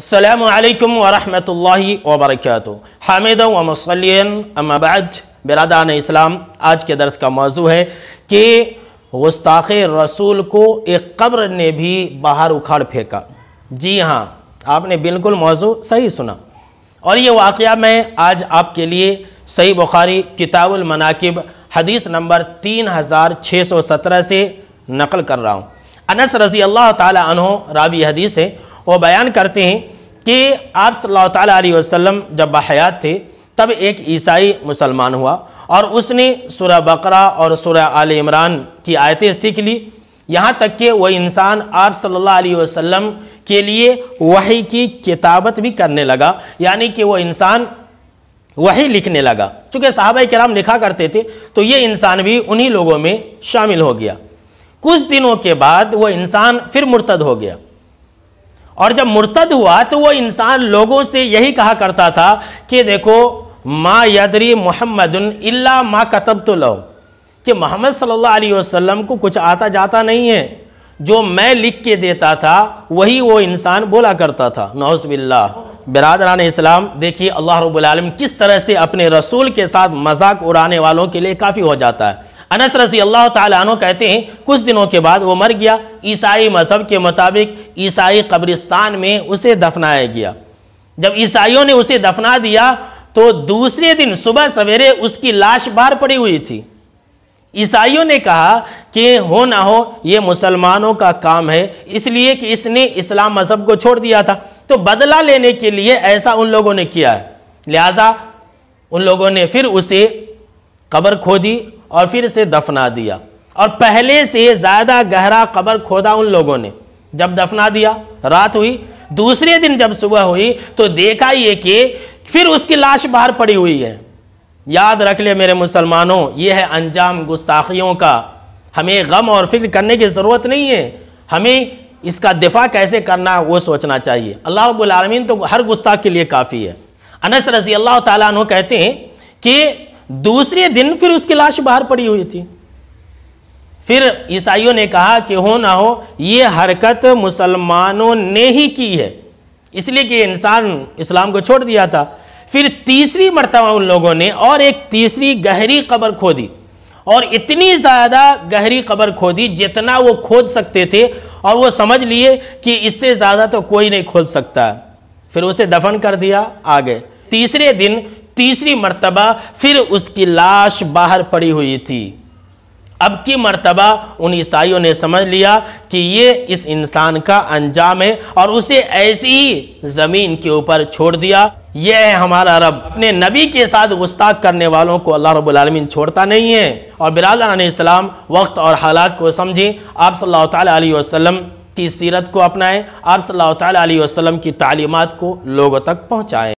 السلام علیکم ورحمۃ اللہ وبرکاتہ حامد و مصلین اما بعد برادان اسلام آج کے درس کا موضوع ہے کہ غستاخ رسول کو ایک قبر نے بھی باہر اکھاڑ پھینکا جی ہاں آپ نے بالکل موضوع صحیح سنا اور یہ واقعہ میں آج آپ کے لیے صحیح بخاری کتاب المناقب حدیث نمبر تین ہزار چھ سو سترہ سے نقل کر رہا ہوں انس رضی اللہ تعالی عنہ راوی حدیث ہے وہ بیان کرتے ہیں کہ آپ صلی اللہ تعالیٰ علیہ وسلم جب بحیات تھے تب ایک عیسائی مسلمان ہوا اور اس نے سورہ بقرہ اور سورہ آل عمران کی آیتیں سیکھ لی یہاں تک کہ وہ انسان آپ صلی اللہ علیہ وسلم کے لیے وحی کی کتابت بھی کرنے لگا یعنی کہ وہ انسان وہی لکھنے لگا چونکہ صحابہ کرام لکھا کرتے تھے تو یہ انسان بھی انہی لوگوں میں شامل ہو گیا کچھ دنوں کے بعد وہ انسان پھر مرتد ہو گیا اور جب مرتد ہوا تو وہ انسان لوگوں سے یہی کہا کرتا تھا کہ دیکھو ما یدری محمد اللہ ما کتب تو لو کہ محمد صلی اللہ علیہ وسلم کو کچھ آتا جاتا نہیں ہے جو میں لکھ کے دیتا تھا وہی وہ انسان بولا کرتا تھا نعوذ باللہ برادران اسلام دیکھیے اللہ رب العالم کس طرح سے اپنے رسول کے ساتھ مذاق اڑانے والوں کے لیے کافی ہو جاتا ہے انس رضی اللہ تعالیٰ عنہ کہتے ہیں کچھ دنوں کے بعد وہ مر گیا عیسائی مذہب کے مطابق عیسائی قبرستان میں اسے دفنایا گیا جب عیسائیوں نے اسے دفنا دیا تو دوسرے دن صبح سویرے اس کی لاش بار پڑی ہوئی تھی عیسائیوں نے کہا کہ ہو نہ ہو یہ مسلمانوں کا کام ہے اس لیے کہ اس نے اسلام مذہب کو چھوڑ دیا تھا تو بدلہ لینے کے لیے ایسا ان لوگوں نے کیا ہے لہٰذا ان لوگوں نے پھر اسے قبر کھو دی اور پھر اسے دفنا دیا اور پہلے سے زیادہ گہرا قبر کھودا ان لوگوں نے جب دفنا دیا رات ہوئی دوسرے دن جب صبح ہوئی تو دیکھا یہ کہ پھر اس کی لاش باہر پڑی ہوئی ہے یاد رکھ لے میرے مسلمانوں یہ ہے انجام گستاخیوں کا ہمیں غم اور فکر کرنے کی ضرورت نہیں ہے ہمیں اس کا دفاع کیسے کرنا وہ سوچنا چاہیے اللہ رب العالمین تو ہر گستاخ کے لیے کافی ہے انس رضی اللہ تعالیٰ عنہ کہتے ہیں کہ دوسرے دن پھر اس کی لاش باہر پڑی ہوئی تھی پھر عیسائیوں نے کہا کہ ہو نہ ہو یہ حرکت مسلمانوں نے ہی کی ہے اس لیے کہ انسان اسلام کو چھوڑ دیا تھا پھر تیسری مرتبہ ان لوگوں نے اور ایک تیسری گہری قبر کھو دی اور اتنی زیادہ گہری قبر کھو دی جتنا وہ کھود سکتے تھے اور وہ سمجھ لیے کہ اس سے زیادہ تو کوئی نہیں کھود سکتا پھر اسے دفن کر دیا آگے تیسرے دن تیسری مرتبہ پھر اس کی لاش باہر پڑی ہوئی تھی اب کی مرتبہ ان عیسائیوں نے سمجھ لیا کہ یہ اس انسان کا انجام ہے اور اسے ایسی ہی زمین کے اوپر چھوڑ دیا یہ ہے ہمارا رب اپنے نبی کے ساتھ گستاخ کرنے والوں کو اللہ رب العالمین چھوڑتا نہیں ہے اور بلال علیہ السلام وقت اور حالات کو سمجھیں آپ صلی اللہ تعالیٰ علیہ وسلم کی سیرت کو اپنائیں آپ صلی اللہ تعالیٰ علیہ وسلم کی تعلیمات کو لوگوں تک پہنچائیں